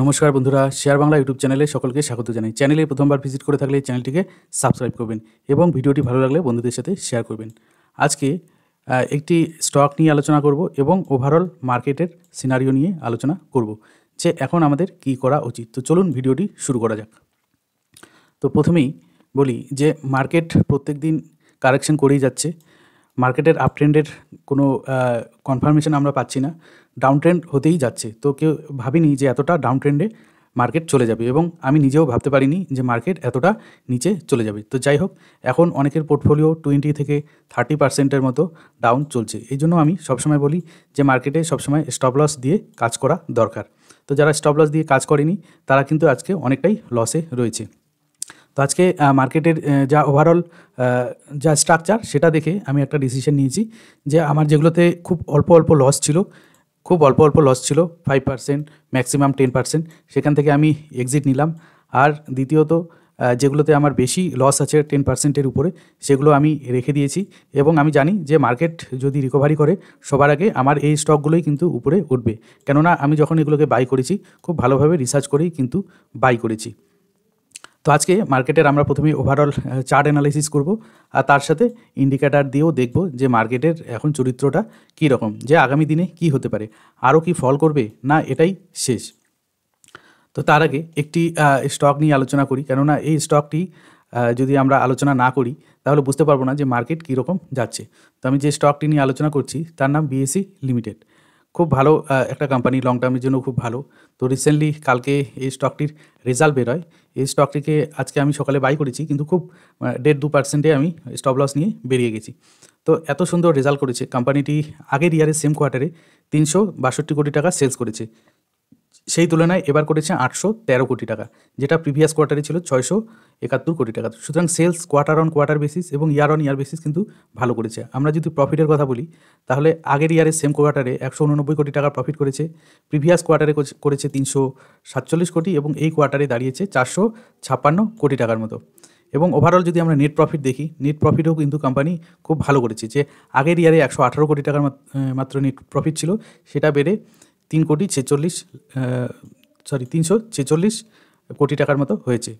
নমস্কার বন্ধুরা share Bangla YouTube চ্যানেলে সকলকে স্বাগত জানাই চ্যানেলে প্রথমবার ভিজিট করে থাকলে চ্যানেলটিকে সাবস্ক্রাইব করবেন এবং ভিডিওটি ভালো লাগলে বন্ধুদের সাথে শেয়ার করবেন আজকে একটি স্টক নিয়ে আলোচনা করব এবং ওভারঅল মার্কেটের সিনারিও নিয়ে আলোচনা করব যে এখন আমাদের কি করা উচিত তো চলুন ভিডিওটি শুরু করা যাক তো প্রথমেই বলি যে মার্কেট প্রত্যেক দিন কারেকশন করেই যাচ্ছে মার্কেটের আপট্রেন্ডের কোনো কনফার্মেশন আমরা পাচ্ছি না ডাউন ট্রেন্ড হতেই যাচ্ছে তো কেউ ভাবিনি যে এতটা ডাউন ট্রেন্ডে মার্কেট চলে যাবে এবং আমি নিজেও ভাবতে পারিনি যে মার্কেট এতটা নিচে চলে যাবে তো যাই হোক এখন অনেকের পোর্টফোলিও টোয়েন্টি থেকে থার্টি পার্সেন্টের মতো ডাউন চলছে এই জন্য আমি সবসময় বলি যে মার্কেটে সবসময় স্টপ লস দিয়ে কাজ করা দরকার তো যারা স্টপ লস দিয়ে কাজ করেনি তারা কিন্তু আজকে অনেকটাই লসে রয়েছে তো আজকে মার্কেটের যা ওভারঅল যা স্ট্রাকচার সেটা দেখে আমি একটা ডিসিশন নিয়েছি যে আমার যেগুলোতে খুব অল্প অল্প লস ছিল খুব অল্প অল্প লস ছিল five percent maximum ten percent সেখান থেকে আমি এক্সিট নিলাম আর দ্বিতীয়ত যেগুলোতে আমার বেশি লস আছে টেন পার্সেন্টের উপরে সেগুলো আমি রেখে দিয়েছি এবং আমি জানি যে মার্কেট যদি রিকভারি করে সবার আগে আমার এই স্টকগুলোই কিন্তু উপরে উঠবে কেননা আমি যখন এগুলোকে বাই করেছি খুব ভালোভাবে রিসার্চ করেই কিন্তু বাই করেছি তো আজকে মার্কেটের আমরা প্রথমে ওভারঅল চার্ট অ্যানালাইসিস করব আর তার সাথে ইন্ডিকেটার দিয়েও দেখব যে মার্কেটের এখন চরিত্রটা কী রকম যে আগামী দিনে কি হতে পারে আরও কি ফল করবে না এটাই শেষ তো তার আগে একটি স্টক নিয়ে আলোচনা করি কেননা এই স্টকটি যদি আমরা আলোচনা না করি তাহলে বুঝতে পারবো না যে মার্কেট কীরকম যাচ্ছে তো আমি যে স্টকটি নিয়ে আলোচনা করছি তার নাম বিএসি লিমিটেড খুব ভালো একটা কোম্পানি লং টার্মের জন্য খুব ভালো তো রিসেন্টলি কালকে এই স্টকটির রেজাল্ট বেরোয় এই স্টকটিকে আজকে আমি সকালে বাই করেছি কিন্তু খুব দেড় দু পার্সেন্টে আমি স্টপ লস নিয়ে বেরিয়ে গেছি তো এত সুন্দর রেজাল্ট করেছে কোম্পানিটি আগের ইয়ারের সেম কোয়ার্টারে তিনশো বাষট্টি কোটি টাকা সেলস করেছে সেই তুলনায় এবার করেছে আটশো তেরো কোটি টাকা যেটা প্রিভিয়াস কোয়ার্টারে ছিল ছয়শো একাত্তর কোটি টাকা সুতরাং sales quarter on quarter basis এবং ইয়ার অন ইয়ার বেসিস কিন্তু ভালো করেছে আমরা যদি প্রফিটের কথা বলি তাহলে আগের ইয়ারে সেম কোয়ার্টারে একশো উননব্বই কোটি টাকার প্রফিট করেছে প্রিভিয়াস কোয়ার্টারে করেছে তিনশো সাতচল্লিশ কোটি এবং এই কোয়ার্টারে দাঁড়িয়েছে চারশো ছাপ্পান্ন কোটি টাকার মতো এবং ওভারঅল যদি আমরা নেট প্রফিট দেখি নেট প্রফিটও কিন্তু কোম্পানি খুব ভালো করেছে যে আগের ইয়ারে একশো আঠারো কোটি টাকার মাত্র নেট প্রফিট ছিল সেটা বেড়ে তিন কোটি ছেচল্লিশ সরি তিনশো ছেচল্লিশ কোটি টাকার মতো হয়েছে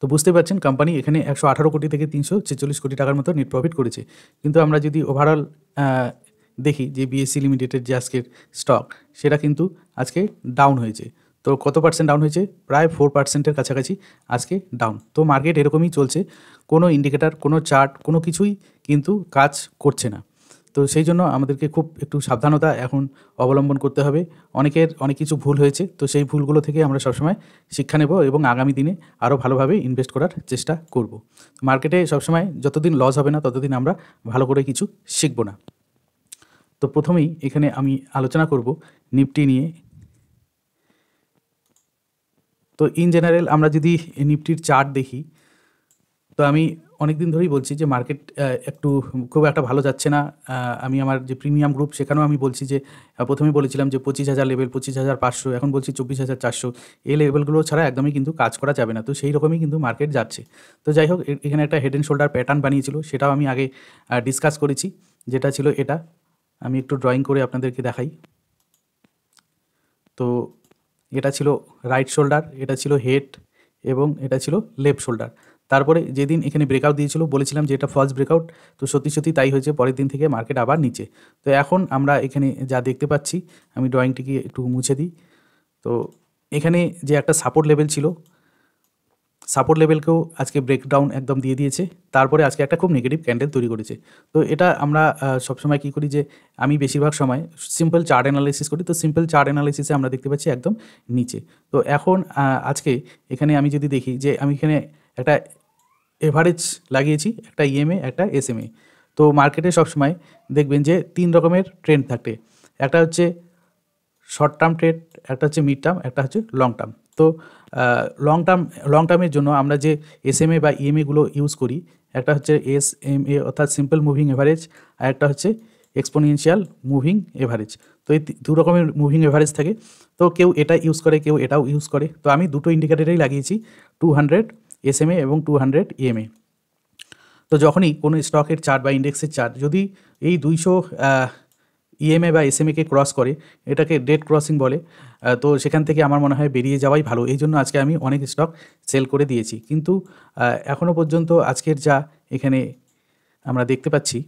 তো বুঝতে পারছেন কোম্পানি এখানে একশো আঠারো কোটি থেকে তিনশো ছেচল্লিশ কোটি টাকার মতো নেট প্রফিট করেছে কিন্তু আমরা যদি ওভারঅল দেখি যে বিএসসি লিমিটেডের যে আজকের স্টক সেটা কিন্তু আজকে ডাউন হয়েছে তো কত পার্সেন্ট ডাউন হয়েছে প্রায় ফোর পার্সেন্টের কাছাকাছি আজকে ডাউন তো মার্কেট এরকমই চলছে কোনো ইন্ডিকেটার কোনো চার্ট কোনো কিছুই কিন্তু কাজ করছে না তো সেই জন্য আমাদেরকে খুব একটু সাবধানতা এখন অবলম্বন করতে হবে অনেকের অনেক কিছু ভুল হয়েছে তো সেই ভুলগুলো থেকে আমরা সবসময় শিক্ষা নেব এবং আগামী দিনে আরও ভালোভাবে ইনভেস্ট করার চেষ্টা করব মার্কেটে সবসময় যতদিন লস হবে না ততদিন আমরা ভালো করে কিছু শিখব না তো প্রথমেই এখানে আমি আলোচনা করব নিফটি নিয়ে তো ইন জেনারেল আমরা যদি নিফটির চার্ট দেখি তো আমি অনেক দিন ধরেই বলছি যে মার্কেট একটু খুব একটা ভালো যাচ্ছে না আমি আমার যে প্রিমিয়াম গ্রুপ সেখানেও আমি বলছি যে প্রথমে বলেছিলাম যে পঁচিশ হাজার লেভেল পঁচিশ হাজার পাঁচশো এখন বলছি চব্বিশ হাজার চারশো এই লেভেলগুলো ছাড়া একদমই কিন্তু কাজ করা যাবে না তো সেই রকমই কিন্তু মার্কেট যাচ্ছে তো যাই হোক এখানে একটা হেড অ্যান্ড শোল্ডার প্যাটার্ন বানিয়েছিল সেটাও আমি আগে ডিসকাস করেছি যেটা ছিল এটা আমি একটু ড্রয়িং করে আপনাদেরকে দেখাই তো এটা ছিল রাইট শোল্ডার এটা ছিল হেড এবং এটা ছিল লেফট শোল্ডার তারপরে যেদিন এখানে ব্রেকআউট দিয়েছিল বলেছিলাম যে এটা ফলস ব্রেকআউট তো সত্যি সত্যি তাই হয়েছে পরের দিন থেকে মার্কেট আবার নিচে তো এখন আমরা এখানে যা দেখতে পাচ্ছি আমি ড্রয়িংটিকে একটু মুছে দিই তো এখানে যে একটা সাপোর্ট লেভেল ছিল সাপোর্ট লেভেলকেও আজকে ব্রেকডাউন একদম দিয়ে দিয়েছে তারপরে আজকে একটা খুব নেগেটিভ ক্যান্ডেল তৈরি করেছে তো এটা আমরা সবসময় কী করি যে আমি বেশিরভাগ সময় সিম্পল চার্ট অ্যানালাইসিস করি তো সিম্পল চার্ট অ্যানালাইসিসে আমরা দেখতে পাচ্ছি একদম নিচে তো এখন আজকে এখানে আমি যদি দেখি যে আমি এখানে একটা এভারেজ লাগিয়েছি একটা ইএমএ e একটা এসএমএ তো মার্কেটে সবসময় দেখবেন যে তিন রকমের ট্রেন্ড থাকে একটা হচ্ছে শর্ট টার্ম ট্রেড একটা হচ্ছে মিড টার্ম একটা হচ্ছে লং টার্ম তো লং টার্ম লং টার্মের জন্য আমরা যে এসএমএ বা ইএমএগুলো e ইউজ করি একটা হচ্ছে এস এম এ অর্থাৎ সিম্পল মুভিং এভারেজ আর একটা হচ্ছে এক্সপোনেনশিয়াল মুভিং এভারেজ তো এই দু রকমের মুভিং এভারেজ থাকে তো কেউ এটা ইউজ করে কেউ এটাও ইউজ করে তো আমি দুটো ইন্ডিকেটারেই লাগিয়েছি টু হান্ড্রেড এসএমএ এবং টু হান্ড্রেড ইএমএ তো যখনই কোনো স্টকের চার্ট বা ইন্ডেক্সের চার্ট যদি এই দুইশো ইএমএ e বা এসএমএকে ক্রস করে এটাকে ডেট ক্রসিং বলে তো সেখান থেকে আমার মনে হয় বেরিয়ে যাওয়াই ভালো এই জন্য আজকে আমি অনেক স্টক সেল করে দিয়েছি কিন্তু এখনও পর্যন্ত আজকের যা এখানে আমরা দেখতে পাচ্ছি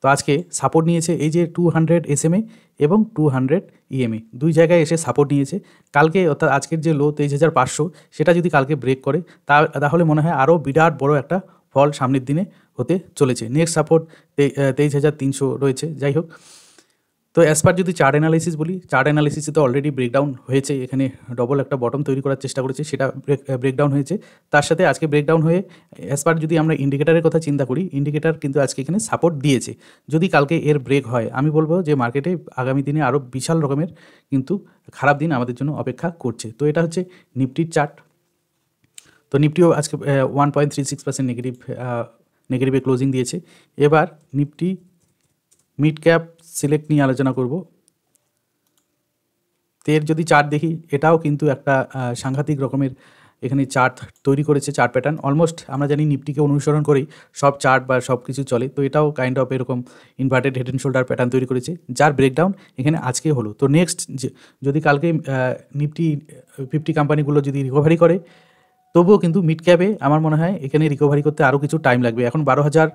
তো আজকে সাপোর্ট নিয়েছে এই যে টু হান্ড্রেড এস এসএমএ এবং টু হান্ড্রেড ইএমএ দুই জায়গায় এসে সাপোর্ট নিয়েছে কালকে অর্থাৎ আজকের যে লো তেইশ হাজার পাঁচশো সেটা যদি কালকে ব্রেক করে তা তাহলে মনে হয় আরও বিরাট বড় একটা ফল সামনের দিনে হতে চলেছে নেক্সট সাপোর্ট তেইশ হাজার তিনশো রয়েছে যাই হোক তো অ্যাজ পার যদি চার্ট অ্যানালাইসিস বলি চার্ট অ্যানালাইসিসে তো অলরেডি ব্রেকডাউন হয়েছে এখানে ডবল একটা বটম তৈরি করার চেষ্টা করেছে সেটা ব্রেকডাউন হয়েছে তার সাথে আজকে ব্রেকডাউন হয়ে অ্যাজ পার যদি আমরা ইন্ডিকেটারের কথা চিন্তা করি ইন্ডিকেটার কিন্তু আজকে এখানে সাপোর্ট দিয়েছে যদি কালকে এর ব্রেক হয় আমি বলবো যে মার্কেটে আগামী দিনে আরও বিশাল রকমের কিন্তু খারাপ দিন আমাদের জন্য অপেক্ষা করছে তো এটা হচ্ছে নিফটির চার্ট তো নিফটিও আজকে one point three six percent negative নেগেটিভে ক্লোজিং দিয়েছে এবার নিফটি মিড ক্যাপ সিলেক্ট নিয়ে আলোচনা করব তের যদি চার্ট দেখি এটাও কিন্তু একটা সাংঘাতিক রকমের এখানে চার্ট তৈরি করেছে চার্ট প্যাটার্ন অলমোস্ট আমরা জানি নিফটিকে অনুসরণ করেই সব চার্ট বা সব কিছু চলে তো এটাও কাইন্ড অফ এরকম inverted head and shoulder pattern তৈরি করেছে যার ব্রেকডাউন এখানে আজকে হলো তো নেক্সট যদি কালকে নিফটি ফিফটি কোম্পানিগুলো যদি রিকভারি করে তবুও কিন্তু মিড ক্যাপে আমার মনে হয় এখানে রিকভারি করতে আরও কিছু টাইম লাগবে এখন বারো হাজার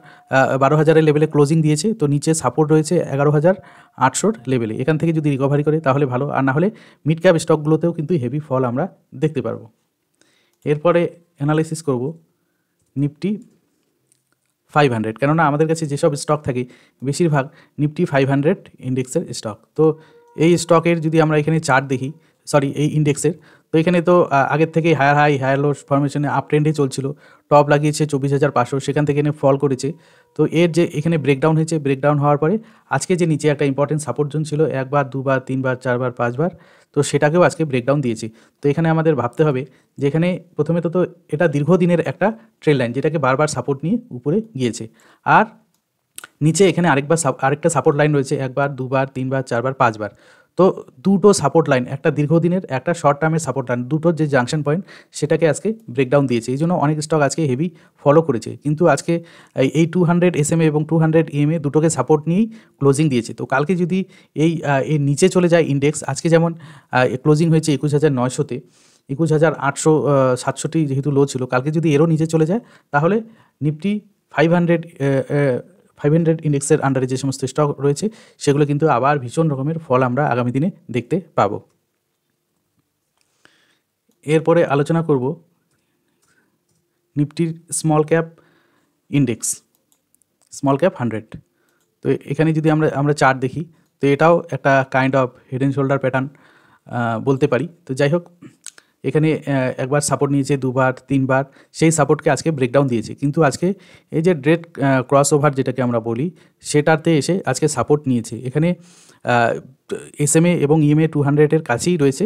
বারো হাজারের লেভেলে ক্লোজিং দিয়েছে তো নিচে সাপোর্ট রয়েছে এগারো হাজার আটশোর লেভেলে এখান থেকে যদি রিকভারি করে তাহলে ভালো আর না হলে মিড ক্যাপ স্টকগুলোতেও কিন্তু হেভি ফল আমরা দেখতে পারবো এরপরে অ্যানালাইসিস করব নিফটি ফাইভ হান্ড্রেড কেননা আমাদের কাছে যেসব স্টক থাকে বেশিরভাগ নিফটি ফাইভ হান্ড্রেড ইন্ডেক্সের স্টক তো এই স্টকের যদি আমরা এখানে চার্ট দেখি সরি এই ইন্ডেক্সের তো এখানে তো আগের থেকেই হায়ার হাই হায়ার লো ফরমেশনে আপ ট্রেন্ডই চলছিল টপ লাগিয়েছে চব্বিশ হাজার পাঁচশো সেখান থেকে এনে ফল করেছে তো এর যে এখানে ব্রেকডাউন হয়েছে ব্রেকডাউন হওয়ার পরে আজকে যে নিচে একটা ইম্পর্টেন্ট সাপোর্ট জোন ছিল একবার দুবার তিনবার চারবার পাঁচবার তো সেটাকেও আজকে ব্রেকডাউন দিয়েছে তো এখানে আমাদের ভাবতে হবে যেখানে প্রথমে তো তো এটা দীর্ঘদিনের একটা ট্রেন লাইন যেটাকে বারবার সাপোর্ট নিয়ে উপরে গিয়েছে আর নিচে এখানে আরেকবার আরেকটা সাপোর্ট লাইন রয়েছে একবার দুবার তিনবার চারবার পাঁচবার তো দুটো সাপোর্ট লাইন একটা দীর্ঘদিনের একটা শর্ট টার্মের সাপোর্ট লাইন দুটোর যে জাংশন পয়েন্ট সেটাকে আজকে ব্রেকডাউন দিয়েছে এই জন্য অনেক স্টক আজকে হেভি ফলো করেছে কিন্তু আজকে এই two hundred S M A এবং টু হান্ড্রেড ইএমএ দুটোকে সাপোর্ট নিয়েই ক্লোজিং দিয়েছে তো কালকে যদি এই এর নিচে চলে যায় ইন্ডেক্স আজকে যেমন ক্লোজিং হয়েছে একুশ হাজার নয়শোতে একুশ হাজার আটশো সাতশোটি যেহেতু লো ছিল কালকে যদি এরও নিচে চলে যায় তাহলে Nifty five hundred five hundred ইন্ডেক্সের আন্ডারে যে সমস্ত স্টক রয়েছে সেগুলো কিন্তু আবার ভীষণ রকমের ফল আমরা আগামী দিনে দেখতে পাব এরপরে আলোচনা করব নিফটির small cap index small cap hundred তো এখানে যদি আমরা আমরা চার্ট দেখি তো এটাও একটা kind of head and shoulder pattern বলতে পারি তো যাই হোক এখানে একবার সাপোর্ট নিয়েছে দুবার তিনবার সেই সাপোর্টকে আজকে ব্রেকডাউন দিয়েছে কিন্তু আজকে এই যে ড্রেড ক্রস ওভার যেটাকে আমরা বলি সেটাতে এসে আজকে সাপোর্ট নিয়েছে এখানে এস এ এবং ইএমএ টু হান্ড্রেডের কাছেই রয়েছে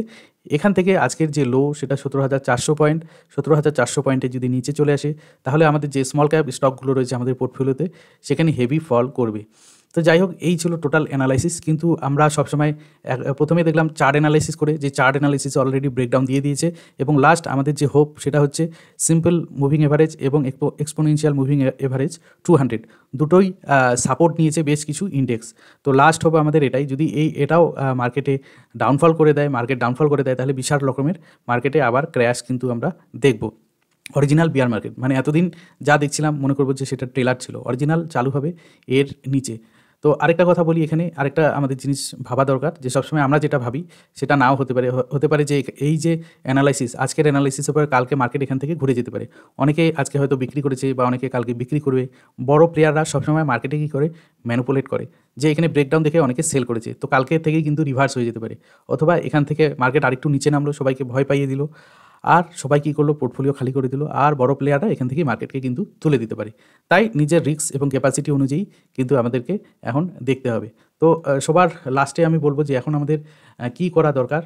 এখান থেকে আজকের যে লো সেটা সতেরো হাজার চারশো পয়েন্ট সতেরো হাজার চারশো পয়েন্টে যদি নিচে চলে আসে তাহলে আমাদের যে স্মল ক্যাপ স্টকগুলো রয়েছে আমাদের পোর্টফোলিওতে সেখানে হেভি ফল করবে তো যাই হোক এই ছিল টোটাল অ্যানালাইসিস কিন্তু আমরা সবসময় প্রথমে দেখলাম চার্ট অ্যানালাইসিস করে যে চার্ট অ্যানালাইসিস অলরেডি ব্রেকডাউন দিয়ে দিয়েছে এবং লাস্ট আমাদের যে হোপ সেটা হচ্ছে সিম্পল মুভিং এভারেজ এবং exponential moving average two hundred দুটোই সাপোর্ট নিয়েছে বেশ কিছু ইন্ডেক্স তো লাস্ট হবে আমাদের এটাই যদি এই এটাও মার্কেটে ডাউনফল করে দেয় মার্কেট ডাউনফল করে দেয় তাহলে বিশাল রকমের মার্কেটে আবার ক্র্যাশ কিন্তু আমরা দেখব অরিজিনাল বিয়ার মার্কেট মানে এতদিন যা দেখছিলাম মনে করবো যে সেটা ট্রেলার ছিল অরিজিনাল চালু হবে এর নিচে তো আরেকটা কথা বলি এখানে আরেকটা আমাদের জিনিস ভাবা দরকার যে সবসময় আমরা যেটা ভাবি সেটা নাও হতে পারে হতে পারে যে এই যে অ্যানালাইসিস আজকের অ্যানালাইসিসের পরে কালকে মার্কেট এখান থেকে ঘুরে যেতে পারে অনেকে আজকে হয়তো বিক্রি করেছে বা অনেকে কালকে বিক্রি করবে বড় প্লেয়াররা সবসময় মার্কেটে কী করে ম্যানুপুলেট করে যে এখানে ব্রেকডাউন দেখে অনেকে সেল করেছে তো কালকে থেকেই কিন্তু রিভার্স হয়ে যেতে পারে অথবা এখান থেকে মার্কেট আরেকটু নিচে নামলো সবাইকে ভয় পাইয়ে দিল আর সবাই কী করলো পোর্টফোলিও খালি করে দিল আর বড় প্লেয়াররা এখান থেকে মার্কেটকে কিন্তু তুলে দিতে পারে তাই নিজের রিস্ক এবং ক্যাপাসিটি অনুযায়ী কিন্তু আমাদেরকে এখন দেখতে হবে তো সবার লাস্টে আমি বলবো যে এখন আমাদের কি করা দরকার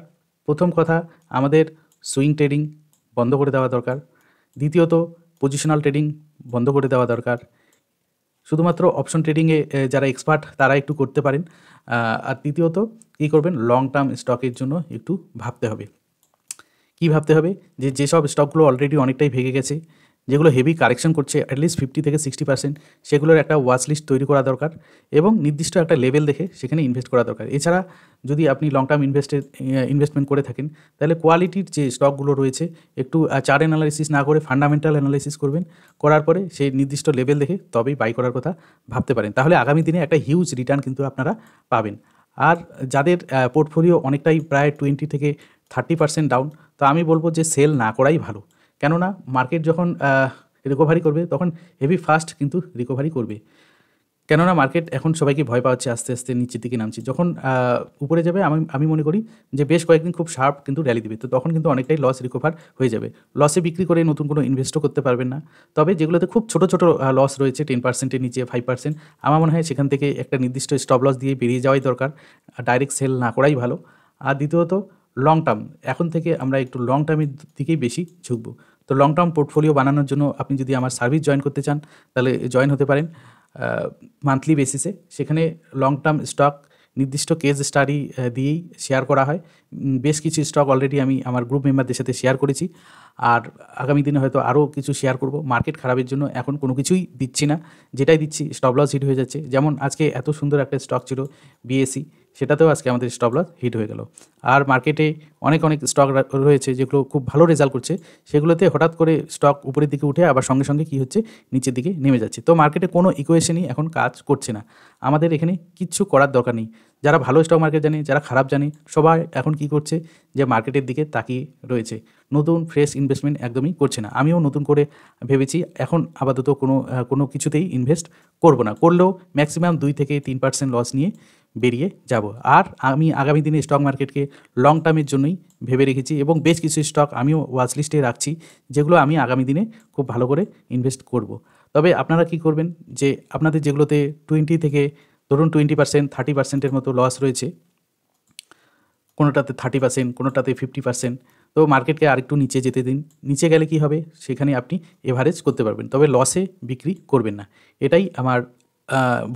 প্রথম কথা আমাদের সুইং ট্রেডিং বন্ধ করে দেওয়া দরকার দ্বিতীয়ত পজিশনাল ট্রেডিং বন্ধ করে দেওয়া দরকার শুধুমাত্র অপশন ট্রেডিংয়ে যারা এক্সপার্ট তারা একটু করতে পারেন আর তৃতীয়ত কী করবেন লং টার্ম স্টকের জন্য একটু ভাবতে হবে কি ভাবতে হবে যে যেসব স্টকগুলো অলরেডি অনেকটাই ভেঙে গেছে যেগুলো হেভি কারেকশন করছে অ্যাটলিস্ট ফিফটি থেকে সিক্সটি পার্সেন্ট সেগুলোর একটা ওয়াচ লিস্ট তৈরি করা দরকার এবং নির্দিষ্ট একটা লেভেল দেখে সেখানে ইনভেস্ট করা দরকার এছাড়া যদি আপনি লং টার্ম ইনভেস্টের ইনভেস্টমেন্ট করে থাকেন তাহলে কোয়ালিটির যে স্টকগুলো রয়েছে একটু চার অ্যানালাইসিস না করে ফান্ডামেন্টাল অ্যানালাইসিস করবেন করার পরে সেই নির্দিষ্ট লেভেল দেখে তবেই বাই করার কথা ভাবতে পারেন তাহলে আগামী দিনে একটা হিউজ রিটার্ন কিন্তু আপনারা পাবেন আর যাদের পোর্টফোলিও অনেকটাই প্রায় টোয়েন্টি থেকে থার্টি পার্সেন্ট ডাউন তো আমি বলবো যে সেল না করাই ভালো কেননা মার্কেট যখন রিকভারি করবে তখন হেভি ফাস্ট কিন্তু রিকভারি করবে কেননা মার্কেট এখন সবাইকে ভয় পাচ্ছে আস্তে আস্তে নিচের দিকে নামছে যখন উপরে যাবে আমি আমি মনে করি যে বেশ কয়েকদিন খুব শার্প কিন্তু র্যালি দেবে তো তখন কিন্তু অনেকটাই লস রিকভার হয়ে যাবে লসে বিক্রি করে নতুন কোনো ইনভেস্টও করতে পারবেন না তবে যেগুলোতে খুব ছোট ছোট লস রয়েছে টেন পার্সেন্টের নিচে ফাইভ পার্সেন্ট আমার মনে হয় সেখান থেকে একটা নির্দিষ্ট স্টপ লস দিয়ে বেরিয়ে যাওয়াই দরকার ডাইরেক্ট সেল না করাই ভালো আর দ্বিতীয়ত লং টার্ম এখন থেকে আমরা একটু লং টার্মের দিকেই বেশি ঝুঁকবো তো লং টার্ম পোর্টফোলিও বানানোর জন্য আপনি যদি আমার সার্ভিস জয়েন করতে চান তাহলে জয়েন হতে পারেন মান্থলি বেসিসে সেখানে লং টার্ম স্টক নির্দিষ্ট কেস স্টাডি দিয়েই শেয়ার করা হয় বেশ কিছু স্টক অলরেডি আমি আমার গ্রুপ মেম্বারদের সাথে শেয়ার করেছি আর আগামী দিনে হয়তো আরও কিছু শেয়ার করব মার্কেট খারাপের জন্য এখন কোনো কিছুই দিচ্ছি না যেটাই দিচ্ছি স্টপ লস হিট হয়ে যাচ্ছে যেমন আজকে এত সুন্দর একটা স্টক ছিল বিএসি সেটাতেও আজকে আমাদের স্টপ লস হিট হয়ে গেল আর মার্কেটে অনেক অনেক স্টক রয়েছে যেগুলো খুব ভালো রেজাল্ট করছে সেগুলোতে হঠাৎ করে স্টক উপরের দিকে উঠে আবার সঙ্গে সঙ্গে কী হচ্ছে নিচের দিকে নেমে যাচ্ছে তো মার্কেটে কোনো ইকুয়েশনই এখন কাজ করছে না আমাদের এখানে কিচ্ছু করার দরকার নেই যারা ভালো স্টক মার্কেট জানে যারা খারাপ জানে সবাই এখন কি করছে যে মার্কেটের দিকে তাকিয়ে রয়েছে নতুন ফ্রেশ ইনভেস্টমেন্ট একদমই করছে না আমিও নতুন করে ভেবেছি এখন আপাতত কোনো কোনো কিছুতেই ইনভেস্ট করব না করলেও ম্যাক্সিমাম দুই থেকে তিন পার্সেন্ট লস নিয়ে বেরিয়ে যাব আর আমি আগামী দিনে স্টক মার্কেটকে লং টার্মের জন্যই ভেবে রেখেছি এবং বেশ কিছু স্টক আমিও ওয়াচ লিস্টে রাখছি যেগুলো আমি আগামী দিনে খুব ভালো করে ইনভেস্ট করব। তবে আপনারা কি করবেন যে আপনাদের যেগুলোতে টোয়েন্টি থেকে ধরুন টোয়েন্টি পার্সেন্ট থার্টি পার্সেন্টের মতো লস রয়েছে কোনোটাতে থার্টি পার্সেন্ট কোনোটাতে ফিফটি পার্সেন্ট তো মার্কেটকে আরেকটু নিচে যেতে দিন নিচে গেলে কি হবে সেখানে আপনি এভারেজ করতে পারবেন তবে লসে বিক্রি করবেন না এটাই আমার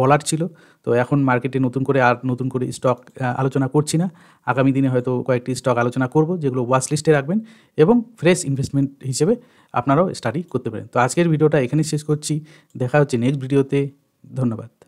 বলার ছিল তো এখন মার্কেটে নতুন করে আর নতুন করে স্টক আলোচনা করছি না আগামী দিনে হয়তো কয়েকটি স্টক আলোচনা করব যেগুলো ওয়াচ লিস্টে রাখবেন এবং ফ্রেশ ইনভেস্টমেন্ট হিসেবে আপনারাও স্টাডি করতে পারেন তো আজকের ভিডিওটা এখানেই শেষ করছি দেখা হচ্ছে নেক্সট ভিডিওতে ধন্যবাদ